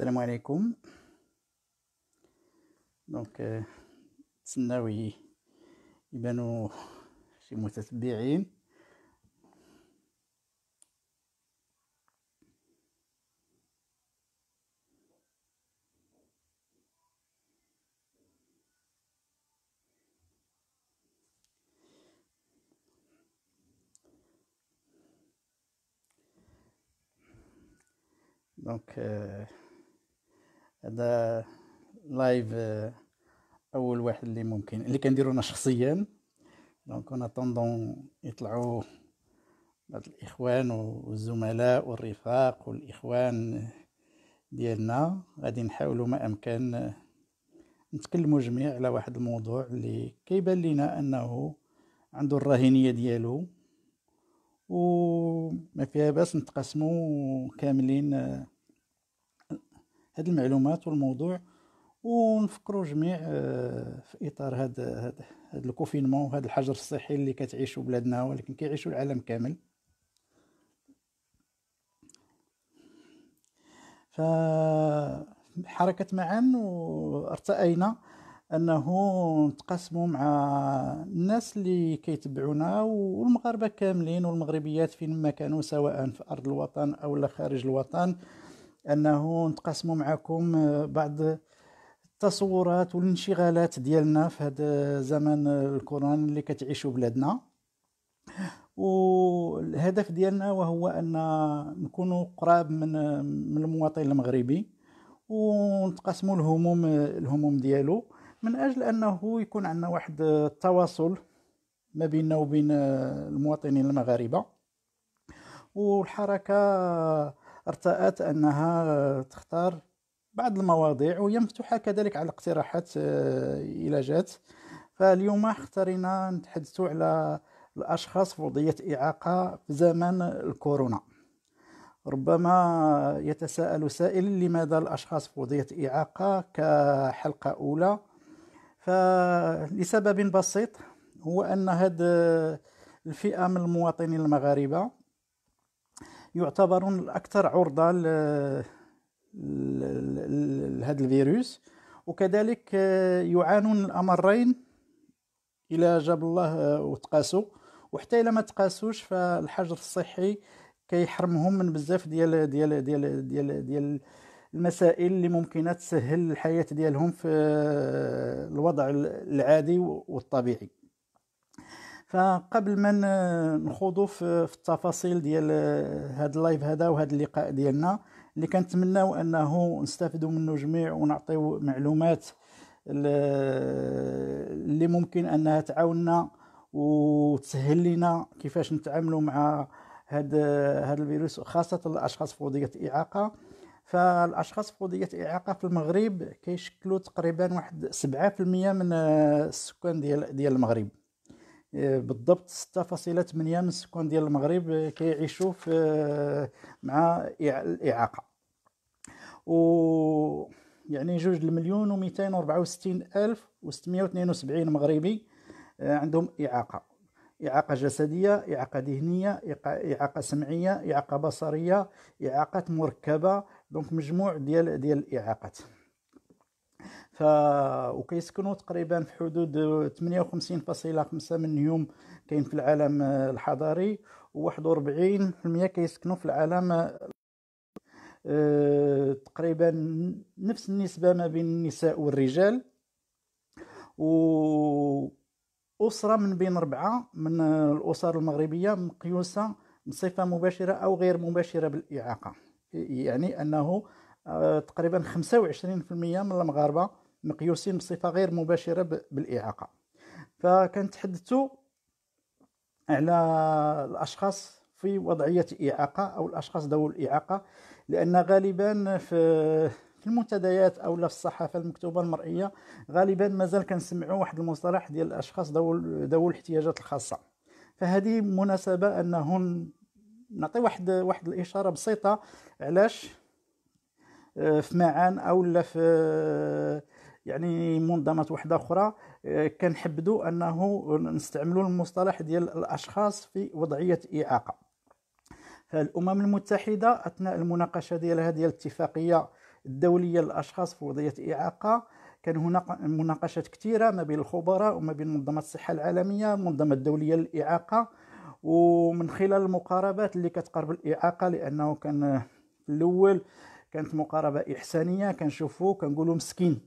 السلام عليكم دونك نتسناو يبانو شي متتبعين دونك هذا لايف آه، اول واحد اللي ممكن اللي كنديرو انا شخصيا دونك انا طوندون يطلعوا بعض الاخوان والزملاء والرفاق والاخوان ديالنا غادي نحاولوا ما امكن آه، نتكلموا جميع على واحد الموضوع اللي كيبان لنا انه عنده الرهينيه ديالو وما فيها باس نتقاسموا كاملين آه، هاد المعلومات والموضوع ونفكروا جميع آه، في اطار هاد هاد, هاد الكوفينمون وهاد الحجر الصحي اللي كتعيشو بلادنا ولكن كيعيشو العالم كامل فحركة معا وارتئينا انه نتقاسموا مع الناس اللي كيتبعونا والمغاربه كاملين والمغربيات فين ما كانوا سواء في ارض الوطن او خارج الوطن انه نتقاسموا معكم آه، بعض التصورات والانشغالات ديالنا في هذا آه، زمن آه، الكورونا اللي كتعيشوا بلادنا والهدف ديالنا وهو ان نكونوا قراب من المواطن المغربي ونتقاسموا الهموم الهموم ديالو من اجل انه يكون عندنا واحد التواصل ما بيننا وبين المواطنين المغاربه والحركه ارتأت أنها تختار بعض المواضيع وهي مفتوحة كذلك على اقتراحات آه، إلى جات فاليوم اخترنا نتحدث على الأشخاص في وضعية إعاقة في زمن الكورونا ربما يتساءل سائل لماذا الأشخاص في وضعية إعاقة كحلقة أولى فلسبب بسيط هو أن هذه آه، الفئة من المواطنين المغاربة يعتبرون الأكثر عرضة لهذا الفيروس وكذلك آه، يعانون الأمرين إلى جاب الله آه، وتقاسوا وحتى إلا ما تقاسوش فالحجر الصحي كيحرمهم من بزاف ديال ديال ديال ديال ديال المسائل اللي ممكن تسهل الحياه ديالهم في آه، الوضع العادي والطبيعي فقبل ما نخوضوا في التفاصيل ديال هذا اللايف هذا وهذا اللقاء ديالنا اللي كنتمناو انه نستافدوا منه جميع ونعطيو معلومات اللي ممكن انها تعاوننا وتسهل لنا كيفاش نتعاملوا مع هذا هذا الفيروس خاصه الاشخاص في وضعيه اعاقه فالاشخاص في وضعيه اعاقه في المغرب كيشكلوا تقريبا واحد 7% من السكان ديال ديال المغرب إيه، بالضبط 6.8 من السكان ديال المغرب إيه، كيعيشوا في إيه، مع الاعاقه و يعني جوج المليون و 264 الف و 672 مغربي عندهم اعاقه اعاقه جسديه اعاقه ذهنيه اعاقه سمعيه اعاقه بصريه اعاقات مركبه دونك مجموع ديال ديال الاعاقات وكيسكنوا تقريبا في حدود 58.5 منهم كاين في العالم الحضري و41% كيسكنوا في العالم آه، تقريبا نفس النسبة ما بين النساء والرجال وأسرة من بين أربعة من الأسر المغربية مقيوسة بصفة مباشرة أو غير مباشرة بالإعاقة يعني أنه آه، تقريبا 25% من المغاربة مقيوسين بصفه غير مباشره بالاعاقه فكنتحدثوا على الاشخاص في وضعيه اعاقه او الاشخاص ذوي الاعاقه لان غالبا في في المنتديات او في الصحافه المكتوبه المرئيه غالبا مازال كنسمعوا واحد المصطلح ديال الاشخاص ذوي ذوي الاحتياجات الخاصه فهذه مناسبه انهم نعطي واحد واحد الاشاره بسيطه علاش آه، في معان او لا في يعني منظمات واحده اخرى آه، كنحبدوا انه نستعملوا المصطلح ديال الاشخاص في وضعيه اعاقه الامم المتحده اثناء المناقشه ديالها ديال الاتفاقيه الدوليه للاشخاص في وضعيه اعاقه كان هناك مناقشات كثيره ما بين الخبراء وما بين منظمه الصحه العالميه المنظمه الدوليه للاعاقه ومن خلال المقاربات اللي كتقرب الاعاقه لانه كان الاول كانت مقاربه احسانيه كنشوفو كنقولوا مسكين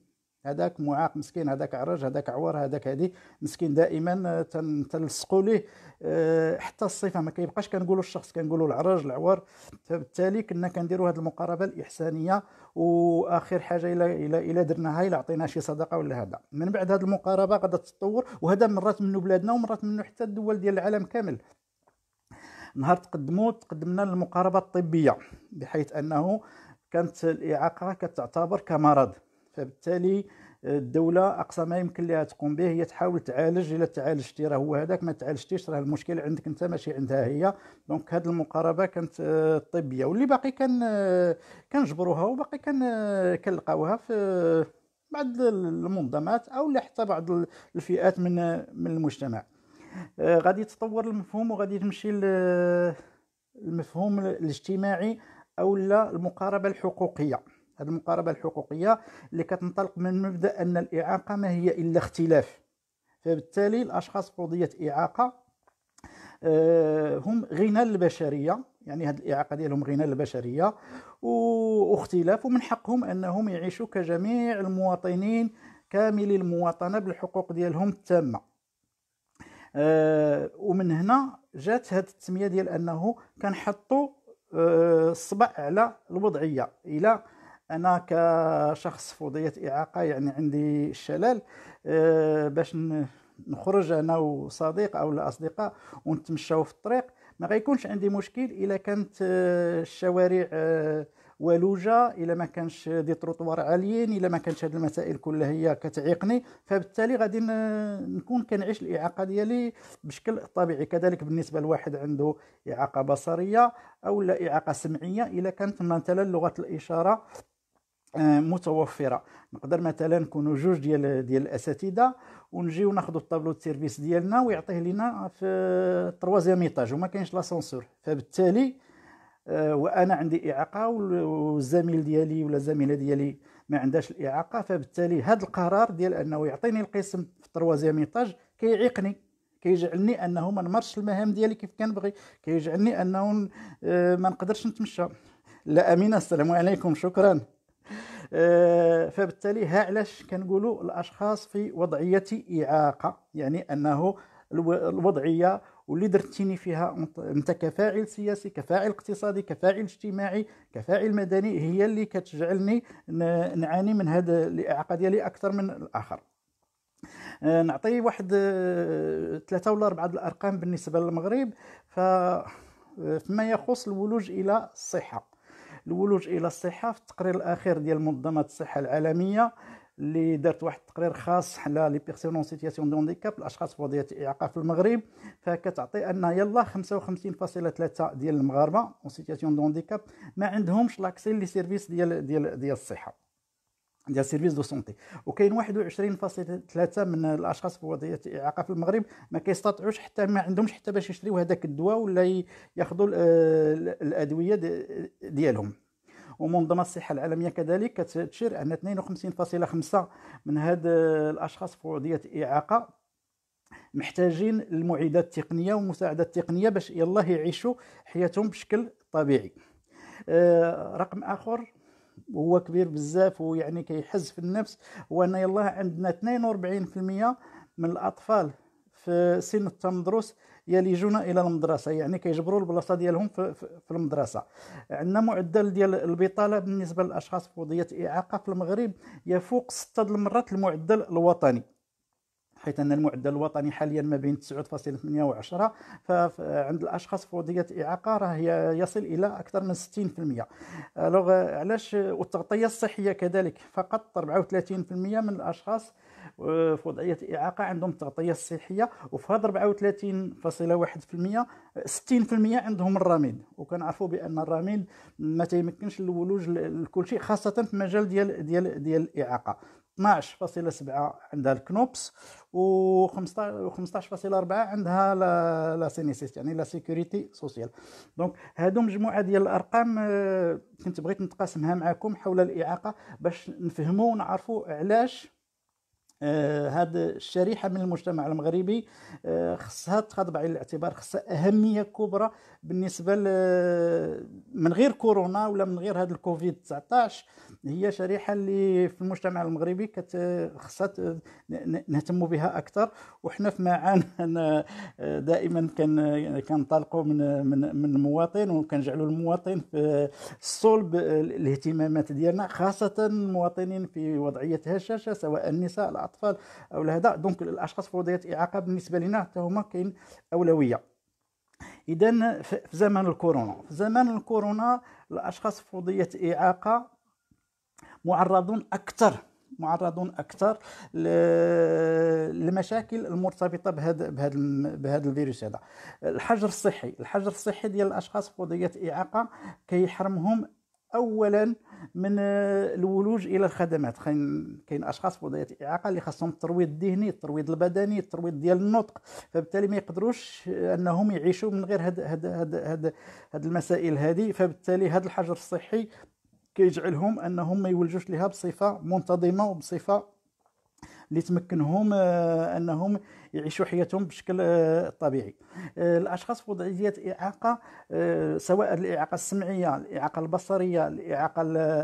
هذاك معاق مسكين هذاك عرج هذاك عور هذاك هادي مسكين دائما آه، تلصقوا ليه آه، حتى الصفه ما كيبقاش كنقولوا الشخص كنقولوا العرج العور فبالتالي كنا كنديروا هذه المقاربه الاحسانيه واخر حاجه الا الا الى درناها الا عطينا شي صدقه ولا هذا من بعد هذه المقاربه غادا تتطور وهذا مرات منه بلادنا ومرات منه حتى الدول ديال العالم كامل نهار تقدموا تقدمنا للمقاربه الطبيه بحيث انه كانت الاعاقه كتعتبر كمرض فبالتالي آه، الدوله اقصى ما يمكن لها تقوم به هي تحاول تعالج الا تعالجتي إيه، راه هو هذاك ما تعالجتيش راه المشكل عندك انت ماشي عندها هي دونك هذه المقاربه كانت آه، طبيه واللي باقي كان آه، كنجبروها وباقي كان كنلقاوها في بعض المنظمات او حتى بعض الفئات من من المجتمع غادي يتطور المفهوم وغادي تمشي المفهوم الاجتماعي او المقاربه الحقوقيه هذه المقاربه الحقوقيه اللي كتنطلق من مبدا ان الاعاقه ما هي الا اختلاف فبالتالي الاشخاص قضية اعاقه آه، هم غنى البشريه يعني هذه الاعاقه ديالهم غنى البشريه واختلاف ومن حقهم انهم يعيشوا كجميع المواطنين كاملي المواطنه بالحقوق ديالهم التامه آه، ومن هنا جات هذه التسميه ديال انه كنحطوا آه، الصبع على الوضعيه الى انا كشخص وضعيه اعاقه يعني عندي الشلل آه، باش نخرج انا وصديق او الاصدقاء ونتمشاو في الطريق ما غيكونش عندي مشكل الا كانت آه، الشوارع آه، ولوجه الا ما كانش دي تروطوار عاليين الا ما كانش هذه المسائل كلها هي كتعيقني فبالتالي غادي نكون كنعيش الاعاقه ديالي بشكل طبيعي كذلك بالنسبه لواحد عنده اعاقه بصريه او لا اعاقه سمعيه الا كانت مثلا لغه الاشاره آه، متوفره نقدر مثلا نكونوا جوج ديال ديال الاساتذه ونجيو ناخذوا الطابلو السيرفيس ديالنا ويعطيه لنا في تروازيام ايطاج وما كاينش لاسانسور فبالتالي آه، وانا عندي اعاقه والزميل ديالي ولا الزميله ديالي ما عندهاش الاعاقه فبالتالي هذا القرار ديال انه يعطيني القسم في تروازيام ايطاج كيعيقني كيجعلني انه ما نمرش المهام ديالي كيف كنبغي كيجعلني انه آه، ما نقدرش نتمشى لا امينه السلام عليكم شكرا آه، فبالتالي ها علاش كنقولوا الاشخاص في وضعيه اعاقه يعني انه الوضعيه واللي درتيني فيها انت كفاعل سياسي كفاعل اقتصادي كفاعل اجتماعي كفاعل مدني هي اللي كتجعلني نعاني من هذا الاعاقه ديالي اكثر من الاخر آه، نعطي واحد ثلاثة آه، ولا أربعة الأرقام بالنسبة للمغرب فيما يخص الولوج إلى الصحة الولوج الى الصحه في التقرير الاخير ديال منظمه الصحه العالميه اللي دارت واحد التقرير خاص على لي بيرسون اون سيتياسيون دو هانديكاب الاشخاص في وضعيه اعاقه في المغرب فكتعطي ان يلا 55.3 ديال المغاربه اون سيتياسيون دو هانديكاب ما عندهمش لاكسي لي سيرفيس ديال ديال ديال الصحه ديال سيرفيس دو سونتي وكاين 21.3 من الاشخاص في وضعيه اعاقه في المغرب ما كيستطيعوش حتى ما عندهمش حتى باش يشريو هذاك الدواء ولا ياخذوا الادويه ديالهم ومنظمة الصحة العالمية كذلك كتشير أن 52.5 من هاد الأشخاص في وضعية إعاقة محتاجين المعدات التقنية والمساعدة التقنية باش يلاه يعيشوا حياتهم بشكل طبيعي آه، رقم آخر هو كبير بزاف ويعني كيحز في النفس هو ان يلاه عندنا 42% من الاطفال في سن التمدرس يلجون الى المدرسه يعني كيجبروا البلاصه ديالهم في, في المدرسه عندنا معدل ديال البطاله بالنسبه للاشخاص بوضعيه اعاقه في المغرب يفوق 6 المرات المعدل الوطني حيث أن المعدل الوطني حاليا ما بين 9.8 و10 فعند الأشخاص في وضعية إعاقة راه يصل إلى أكثر من 60% ألوغ آه، علاش والتغطية الصحية كذلك فقط 34% من الأشخاص آه، في وضعيه اعاقه عندهم التغطيه الصحيه وفي هذا 34.1% 60% عندهم الرميد وكنعرفوا بان الرميد ما تيمكنش الولوج لكل شيء خاصه في المجال ديال ديال ديال الاعاقه 12.7 عندها الكنوبس و 15.4 عندها لا سينيسيس يعني لا سيكوريتي سوسيال دونك هادو مجموعه ديال الارقام آه، كنت بغيت نتقاسمها معكم حول الاعاقه باش نفهموا ونعرفوا علاش هذه آه، الشريحه من المجتمع المغربي آه، خصها تاخذ بعين الاعتبار خصها اهميه كبرى بالنسبه من غير كورونا ولا من غير هذا الكوفيد 19 هي شريحه اللي في المجتمع المغربي خصها نهتم بها اكثر وحنا في معان آه، دائما كان كنطلقوا من من من المواطن وكنجعلوا المواطن في صلب الاهتمامات ديالنا خاصه المواطنين في وضعيه هشاشه سواء النساء الاطفال او هذا دونك الاشخاص في وضعيه اعاقه بالنسبه لنا حتى هما كاين اولويه اذا في زمن الكورونا في زمن الكورونا الاشخاص في وضعيه اعاقه معرضون اكثر معرضون اكثر للمشاكل المرتبطه بهذا بهذا بهذا الفيروس هذا الحجر الصحي الحجر الصحي ديال الاشخاص في وضعيه اعاقه كيحرمهم اولا من آه، الولوج الى الخدمات كاين كاين اشخاص بوضعيه الاعاقه اللي خاصهم الترويض الذهني الترويض البدني الترويض ديال النطق فبالتالي ما يقدروش آه، انهم يعيشوا من غير هاد هاد هاد هاد, هاد المسائل هذه فبالتالي هذا الحجر الصحي كيجعلهم انهم ما يولجوش لها بصفه منتظمه وبصفه اللي تمكنهم آه، انهم يعيشوا حياتهم بشكل آه، طبيعي آه، الاشخاص في وضعيه اعاقه آه، سواء الاعاقه السمعيه الاعاقه البصريه الاعاقه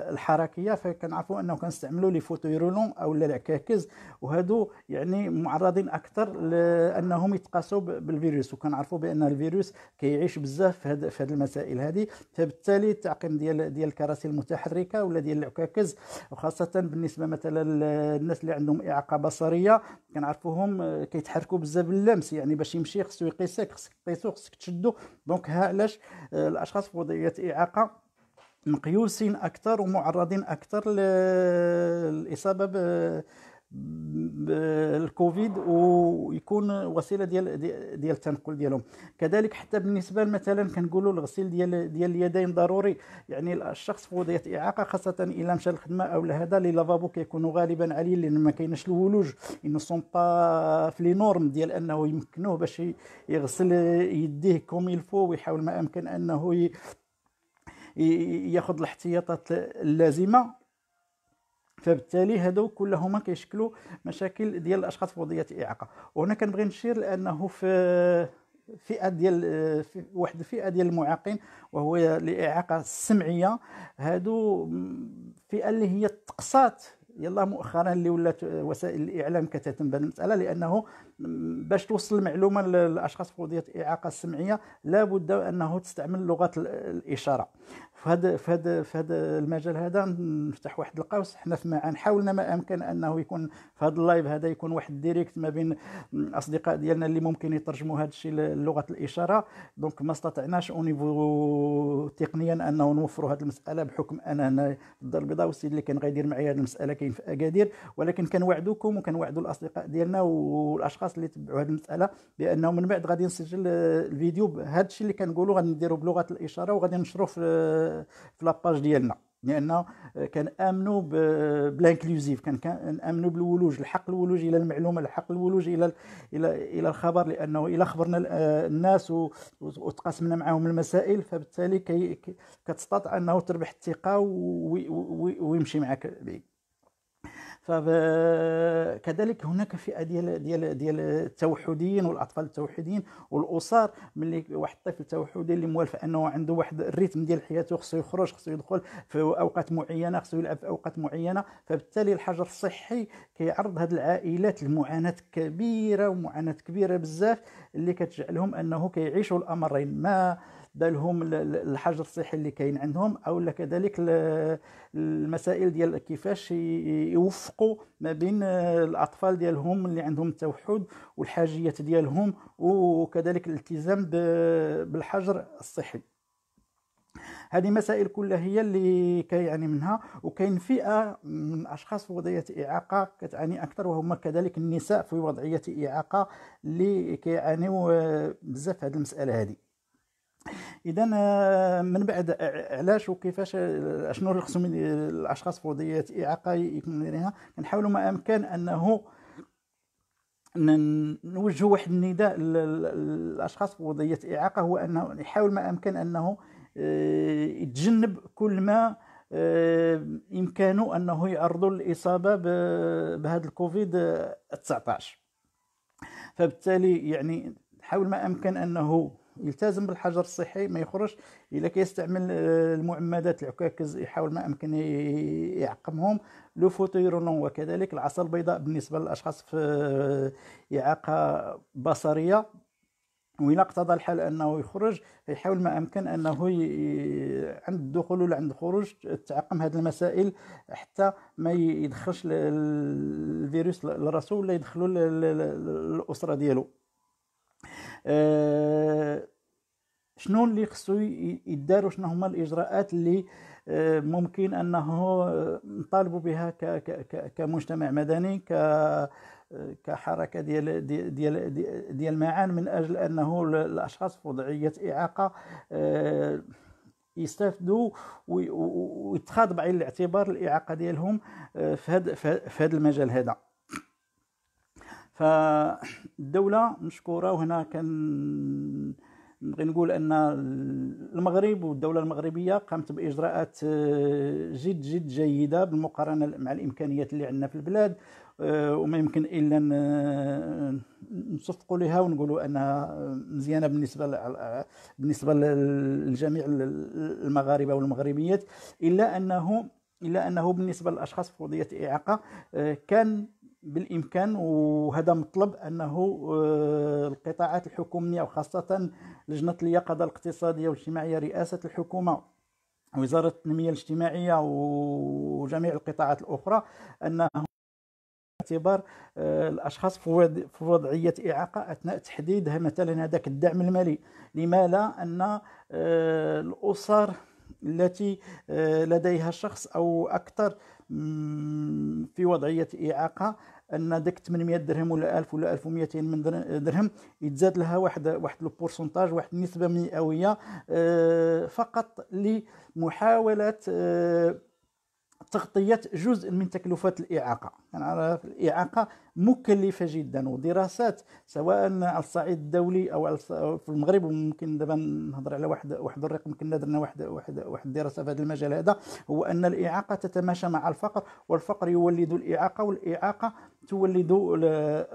الحركيه فكنعرفوا انه كنستعملوا لي فوتويرولون او العكاكز وهادو يعني معرضين اكثر لانهم يتقاسوا بالفيروس وكنعرفوا بان الفيروس كيعيش بزاف في هذه هاد المسائل هذه فبالتالي التعقيم ديال ديال الكراسي المتحركه ولا ديال العكاكز وخاصه بالنسبه مثلا للناس اللي عندهم اعاقه بصريه كنعرفوهم آه، كيتحركوا بزاف باللمس يعني باش يمشي خصو يقيسك خصك تقيسو خصك تشدو دونك ها علاش آه، الاشخاص في وضعيه اعاقه مقيوسين اكثر ومعرضين اكثر للاصابه الكوفيد ويكون وسيله ديال ديال التنقل ديالهم كذلك حتى بالنسبه مثلا كنقولوا الغسيل ديال ديال اليدين ضروري يعني الشخص في وضعيه اعاقه خاصه الا مشى للخدمه او لهذا لي لافابو كيكونوا غالبا عليه لان ما كايناش الولوج ان سون با في لي نورم ديال انه يمكنوه باش يغسل يديه كوم الفو ويحاول ما امكن انه ياخذ الاحتياطات اللازمه فبالتالي هادو كلهما كيشكلوا مشاكل ديال الاشخاص في وضعيه اعاقه وهنا كنبغي نشير لانه في فئه ديال في واحد الفئه ديال المعاقين وهو الاعاقه السمعيه هادو فئه اللي هي تقصات يلا مؤخرا اللي ولات وسائل الاعلام كتهتم بهذه المساله لانه باش توصل المعلومه للاشخاص بذويه الاعاقه السمعيه لابد انه تستعمل لغه الاشاره في هذا في هذا في هذا المجال هذا نفتح واحد القوس حنا في معان حاولنا ما امكن انه يكون في هذا اللايف هذا يكون واحد ديريكت ما بين الاصدقاء ديالنا اللي ممكن يترجموا هذا الشيء للغه الاشاره دونك ما استطعناش او نيفو تقنيا انه نوفروا هذه المساله بحكم انا هنا في الدار البيضاء والسيد اللي كان غيدير معايا هذه المساله كاين في اكادير ولكن كنوعدوكم وكنوعدوا الاصدقاء ديالنا والاشخاص الاشخاص اللي تبعوا هذه المساله بانه من بعد غادي نسجل آه، الفيديو بهذا الشيء اللي كنقولوا غادي نديروا بلغه الاشاره وغادي نشرو في آه، في لاباج ديالنا لان آه، كنامنوا بالانكلوزيف امنوا بالولوج الحق الولوج الى المعلومه الحق الولوج الى الى الى الخبر لانه الى خبرنا الناس وتقاسمنا معهم المسائل فبالتالي كتستطيع انه تربح الثقه ويمشي معك بعيد فكذلك هناك فئه ديال ديال ديال التوحديين والاطفال التوحديين والاسر ملي واحد الطفل توحدي اللي موالف انه عنده واحد الريتم ديال حياته خصو يخرج خصو يدخل في اوقات معينه خصو يلعب في اوقات معينه فبالتالي الحجر الصحي كيعرض هذه العائلات لمعاناه كبيره ومعاناه كبيره بزاف اللي كتجعلهم انه كيعيشوا الامرين ما بالهم الحجر الصحي اللي كاين عندهم او كذلك المسائل ديال كيفاش يوفقوا ما بين آه، الاطفال ديالهم اللي عندهم التوحد والحاجيات ديالهم وكذلك الالتزام بالحجر الصحي هذه مسائل كلها هي اللي كيعاني منها وكاين فئه من الاشخاص في وضعيه اعاقه كتعاني اكثر وهما كذلك النساء في وضعيه اعاقه اللي كيعانيو آه، بزاف هذه المساله هذه اذا آه، من بعد آه، علاش وكيفاش آه، شنو خصهم الاشخاص وضعيه اعاقه يكونوا لها كنحاولوا ما امكن انه نوجه واحد النداء للاشخاص وضعيه اعاقه هو انه يحاول ما امكن انه يتجنب كل ما يمكنه انه يعرضوا للاصابه بهذا الكوفيد 19 فبالتالي يعني حاول ما امكن انه يلتزم بالحجر الصحي ما يخرجش الا كيستعمل آه، المعمدات العكاكز يحاول ما امكن يعقمهم لو فوتيرونون وكذلك العصا البيضاء بالنسبه للاشخاص في آه، اعاقه بصريه وإلا اقتضى الحال أنه يخرج يحاول ما أمكن أنه ي... عند الدخول ولا عند الخروج تعقم هذه المسائل حتى ما يدخلش الفيروس لراسو ولا يدخلوا للاسره ديالو آه، شنو اللي خصو يدار وشنو هما الاجراءات اللي آه، ممكن انه آه، نطالبوا بها كمجتمع مدني ك كحركه ديال ديال ديال, المعان معان من اجل انه الاشخاص في وضعيه اعاقه يستفدوا ويتخاض بعين الاعتبار الاعاقه ديالهم في هذا المجال هذا فالدولة مشكورة وهنا كان نبغي نقول ان المغرب والدوله المغربيه قامت باجراءات آه، جد جد جيده بالمقارنه مع الامكانيات اللي عندنا في البلاد آه، وما يمكن الا نصفقوا لها ونقولوا انها مزيانه بالنسبه بالنسبه لجميع المغاربه والمغربيات الا انه الا انه بالنسبه للاشخاص في قضيه اعاقه آه، كان بالامكان وهذا مطلب انه آه، القطاعات الحكوميه وخاصه لجنه اليقظه الاقتصاديه والاجتماعيه رئاسه الحكومه وزاره التنميه الاجتماعيه وجميع القطاعات الاخرى انه اعتبار آه، الاشخاص في وضعيه اعاقه اثناء تحديد مثلا هذاك الدعم المالي لما لا ان آه، الاسر التي لديها شخص او اكثر في وضعيه اعاقه ان داك 800 درهم ولا 1000 ولا 1200 من درهم يتزاد لها واحد واحد لو بورسونتاج واحد النسبه مئويه آه، فقط لمحاوله آه، تغطية جزء من تكلفه الإعاقة يعني الإعاقة مكلفة جدا ودراسات سواء على الصعيد الدولي أو في المغرب وممكن دابا نهضر على واحد واحد الرقم كنا درنا واحد واحد واحد الدراسة في هذا المجال هذا هو أن الإعاقة تتماشى مع الفقر والفقر يولد الإعاقة والإعاقة تولد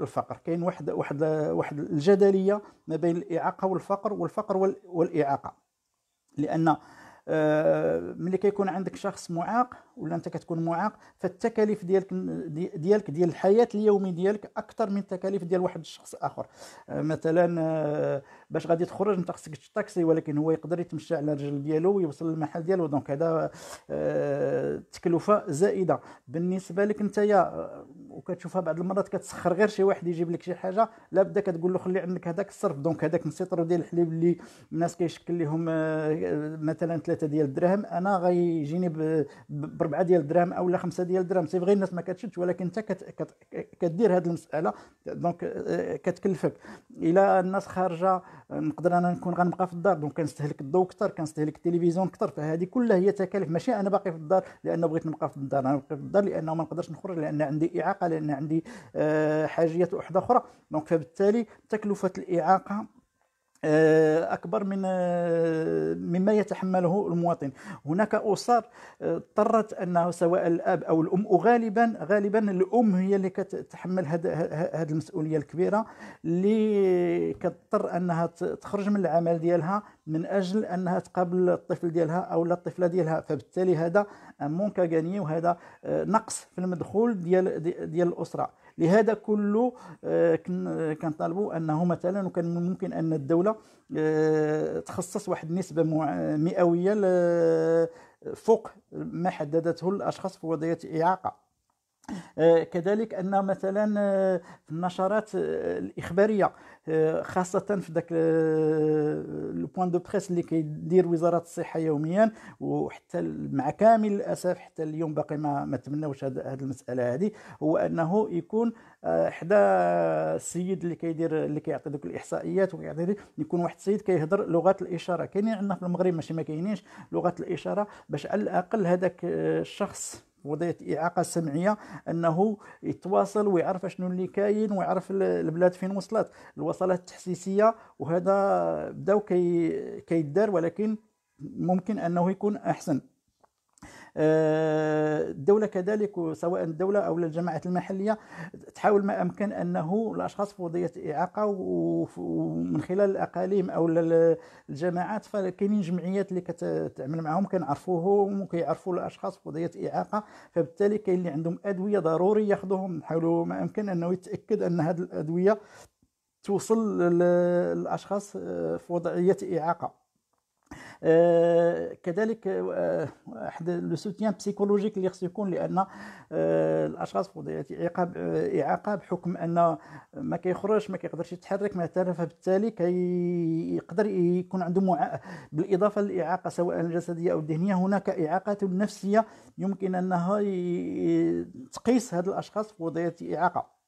الفقر كاين واحد واحد واحد الجدليه ما بين الاعاقه والفقر والفقر والاعاقه لان آه، ملي كيكون عندك شخص معاق ولا انت كتكون معاق فالتكاليف ديالك ديالك ديال الحياه اليومي ديالك اكثر من التكاليف ديال واحد الشخص اخر آه، مثلا آه، باش غادي تخرج انت خصك تاكسي ولكن هو يقدر يتمشى على الرجل ديالو ويوصل للمحل ديالو دونك هذا آه، تكلفه زائده بالنسبه لك يا وكتشوفها بعض المرات كتسخر غير شي واحد يجيب لك شي حاجه لا بدا كتقول له خلي عندك هذاك الصرف دونك هذاك السيطرو ديال الحليب اللي الناس كيشكل لهم مثلا ثلاثه ديال الدراهم انا غيجيني ب 4 ديال الدرهم او لا خمسه ديال الدرهم سي فغي الناس ما كتشدش ولكن انت كت كدير هذه المساله دونك آه، كتكلفك الى الناس خارجه نقدر انا نكون غنبقى في الدار دونك كنستهلك الضوء اكثر كنستهلك التلفزيون اكثر فهذه كلها هي تكاليف ماشي انا باقي في الدار لانه بغيت نبقى في الدار انا باقي في الدار لانه ما نقدرش نخرج لان عندي اعاقه لان عندي آه، حاجيات واحده اخرى دونك فبالتالي تكلفه الاعاقه آه، اكبر من آه، مما يتحمله المواطن هناك اسر آه، اضطرت انه سواء الاب او الام وغالبا غالبا الام هي اللي كتحمل هذه المسؤوليه الكبيره اللي كضطر انها تخرج من العمل ديالها من اجل انها تقابل الطفل ديالها او الطفله ديالها فبالتالي هذا مونكا غاني وهذا نقص في المدخول ديال ديال الاسره لهذا كله آه، آه، كنطالبوا انه مثلا وكان ممكن ان الدوله آه، تخصص واحد النسبه مئويه فوق ما حددته الاشخاص في وضعيه اعاقه آه، كذلك ان مثلا آه، في النشرات آه، الاخباريه خاصه في ذاك لو بوان دو بريس اللي كيدير وزاره الصحه يوميا وحتى مع كامل الاسف حتى اليوم باقي ما ما تمناوش هذه المساله هذه هو انه يكون حدا السيد اللي كيدير اللي كيعطي ذوك الاحصائيات وكيعطي يكون واحد السيد كيهضر لغه الاشاره كاينين عندنا في المغرب ماشي ما كاينينش لغه الاشاره باش على الاقل هذاك الشخص وضعيه الاعاقه السمعيه انه يتواصل ويعرف شنو اللي كاين ويعرف البلاد فين وصلت الوصلات التحسيسيه وهذا بداو كيدار كي ولكن ممكن انه يكون احسن الدوله كذلك سواء الدوله او الجماعات المحليه تحاول ما امكن انه الاشخاص في وضعيه اعاقه ومن خلال الاقاليم او الجماعات فكاينين جمعيات اللي كتعمل معاهم كنعرفوهم وكيعرفوا الاشخاص في وضعيه اعاقه فبالتالي كاين اللي عندهم ادويه ضروري ياخذوهم نحاولوا ما امكن انه يتاكد ان هذه الادويه توصل للاشخاص آه، في وضعيه اعاقه آه، كذلك واحد آه، لو سوتيان بسيكولوجيك اللي خصو يكون لان آه، الاشخاص في وضعيه عقاب اعاقه بحكم ان ما كيخرجش ما كيقدرش يتحرك مثلا فبالتالي كيقدر كي يكون عنده معا... بالاضافه للاعاقه سواء الجسديه او الذهنيه هناك اعاقات نفسيه يمكن انها تقيس هذه الاشخاص في وضعيه اعاقه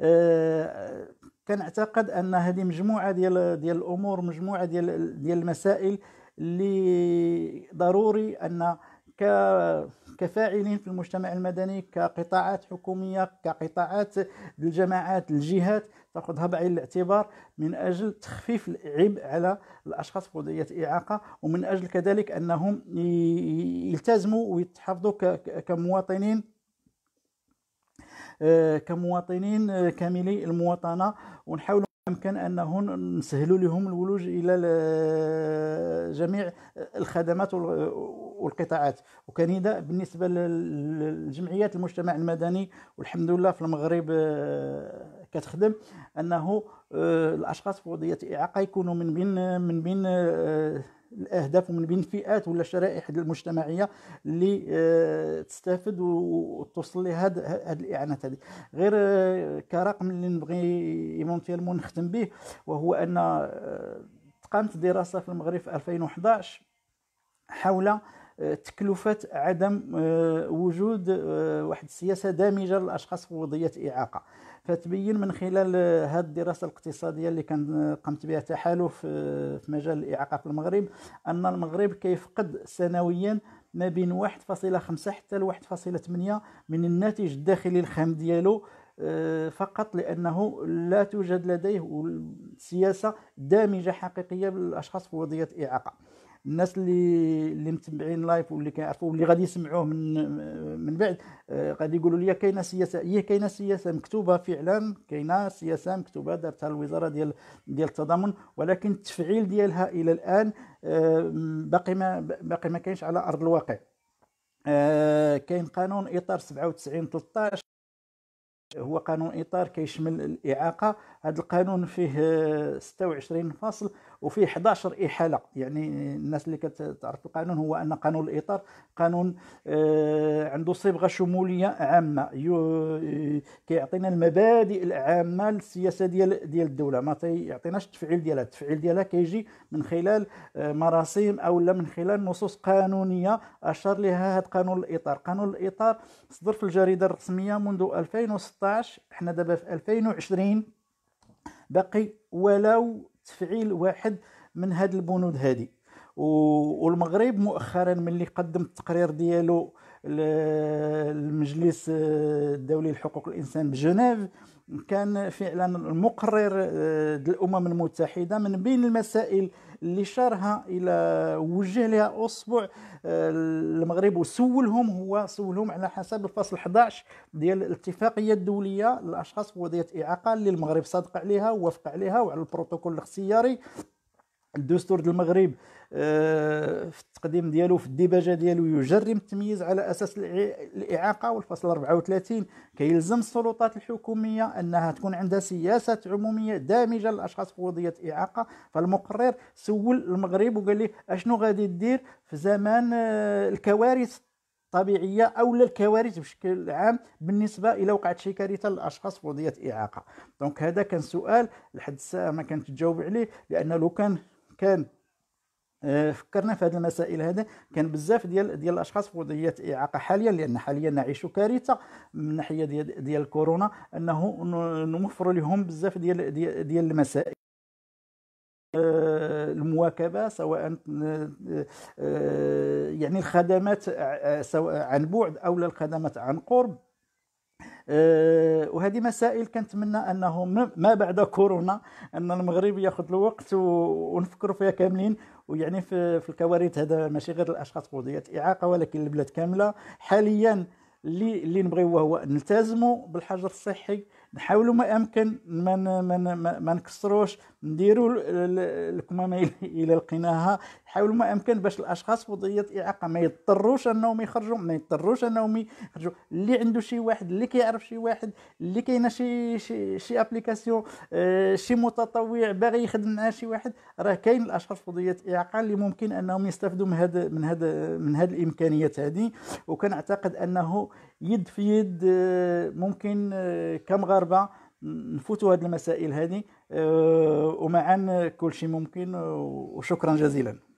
آه، كنعتقد ان هذه مجموعه ديال ديال الامور مجموعه ديال ديال المسائل اللي ضروري ان كفاعلين في المجتمع المدني كقطاعات حكوميه كقطاعات الجماعات الجهات تاخذها بعين الاعتبار من اجل تخفيف العبء على الاشخاص بوضعيه اعاقه ومن اجل كذلك انهم يلتزموا ويتحفظوا كمواطنين آه، كمواطنين آه، كاملي المواطنه ونحاولوا امكن انه نسهلوا لهم الولوج الى جميع الخدمات والقطاعات وكنداء بالنسبه لجمعيات المجتمع المدني والحمد لله في المغرب آه، كتخدم انه آه، الاشخاص في وضعيه اعاقه يكونوا من بين من بين آه، الاهداف ومن بين الفئات ولا الشرائح المجتمعيه اللي آه، تستافد وتوصل لهذا هذه الاعانات هذه غير كرقم اللي نبغي ايفونتيلمون نختم به وهو ان قامت دراسه في المغرب في 2011 حول تكلفه عدم آه، وجود آه، واحد السياسه دامجه للاشخاص وضعية اعاقه فتبين من خلال آه، هذه الدراسه الاقتصاديه اللي كان قمت بها تحالف في مجال الاعاقه في المغرب ان المغرب كيفقد سنويا ما بين 1.5 حتى ل 1.8 من الناتج الداخلي الخام ديالو فقط لانه لا توجد لديه سياسه دامجه حقيقيه للاشخاص وضعيه اعاقه الناس اللي اللي متبعين لايف واللي كيعرفوا واللي غادي يسمعوه من من بعد آه، غادي يقولوا لي كاينه سياسه هي كاينه سياسه مكتوبه فعلا كاينه سياسه مكتوبه دارتها الوزاره ديال ديال التضامن ولكن التفعيل ديالها الى الان آه، باقي ما باقي ما كاينش على ارض الواقع آه، كاين قانون اطار 97 13 هو قانون اطار كيشمل الاعاقه هذا القانون فيه 26 فصل وفي 11 احاله يعني الناس اللي كتعرف القانون هو ان قانون الاطار قانون آه، عنده صبغه شموليه عامه كيعطينا المبادئ العامه للسياسه ديال ديال الدوله ما تيعطيناش التفعيل ديالها التفعيل ديالها كيجي من خلال آه، مراسيم او لا من خلال نصوص قانونيه اشار لها هذا قانون الاطار قانون الاطار صدر في الجريده الرسميه منذ 2016 احنا دابا في 2020 باقي ولو تفعيل واحد من هاد البنود هذه والمغرب مؤخرا اللي قدم التقرير ديالو المجلس آه، الدولي لحقوق الانسان بجنيف كان فعلا المقرر آه، الامم المتحده من بين المسائل اللي شارها الى وجه لها اصبع آه، المغرب وسولهم هو سولهم على حسب الفصل 11 ديال الاتفاقيه الدوليه للاشخاص بوضعيه اعاقه اللي المغرب صادق عليها ووافق عليها وعلى البروتوكول الاختياري الدستور ديال المغرب آه، في التقديم ديالو في الديباجه ديالو يجرم التمييز على اساس الاعاقه والفصل 34 كيلزم السلطات الحكوميه انها تكون عندها سياسات عموميه دامجه للاشخاص بوضعيه اعاقه فالمقرر سول المغرب وقال لي اشنو غادي دير في زمان آه، الكوارث الطبيعيه او الكوارث بشكل عام بالنسبه الى وقعت شي كارثه للاشخاص بوضعيه اعاقه دونك هذا كان سؤال لحد الساعه ما كانت تجاوب عليه لان لو كان كان آه، فكرنا في هذه المسائل هذا كان بزاف ديال ديال الاشخاص في وضعيه اعاقه حاليا لان حاليا نعيش كارثه من ناحيه ديال, ديال الكورونا انه نوفر لهم بزاف ديال ديال, ديال المسائل آه، المواكبه سواء آه، يعني الخدمات سواء عن بعد او الخدمات عن قرب آه، وهذه مسائل كنتمنى انه ما بعد كورونا ان المغرب ياخذ الوقت ونفكر فيها كاملين ويعني في, في الكوارث هذا ماشي غير الاشخاص قضيه اعاقه ولكن البلاد كامله حاليا اللي اللي نبغيوه هو نلتزموا بالحجر الصحي نحاولوا ما امكن ما ما ما نكسروش نديروا الكمامه الى لقيناها نحاولوا ما امكن باش الاشخاص في وضعيه اعاقه ما يضطروش انهم يخرجوا ما يضطروش انهم يخرجوا اللي عنده شي واحد اللي كيعرف شي واحد اللي كاينه شي شي شي ابليكاسيون آه، شي متطوع باغي يخدم معاه شي واحد راه كاين الاشخاص في وضعيه اعاقه اللي ممكن انهم يستافدوا من هذا من هذا من هذه الامكانيات هذه وكنعتقد انه يد في يد آه، ممكن آه، كمغاربه نفوتوا هذه المسائل هذه آه، ومعا كل شيء ممكن وشكرا جزيلا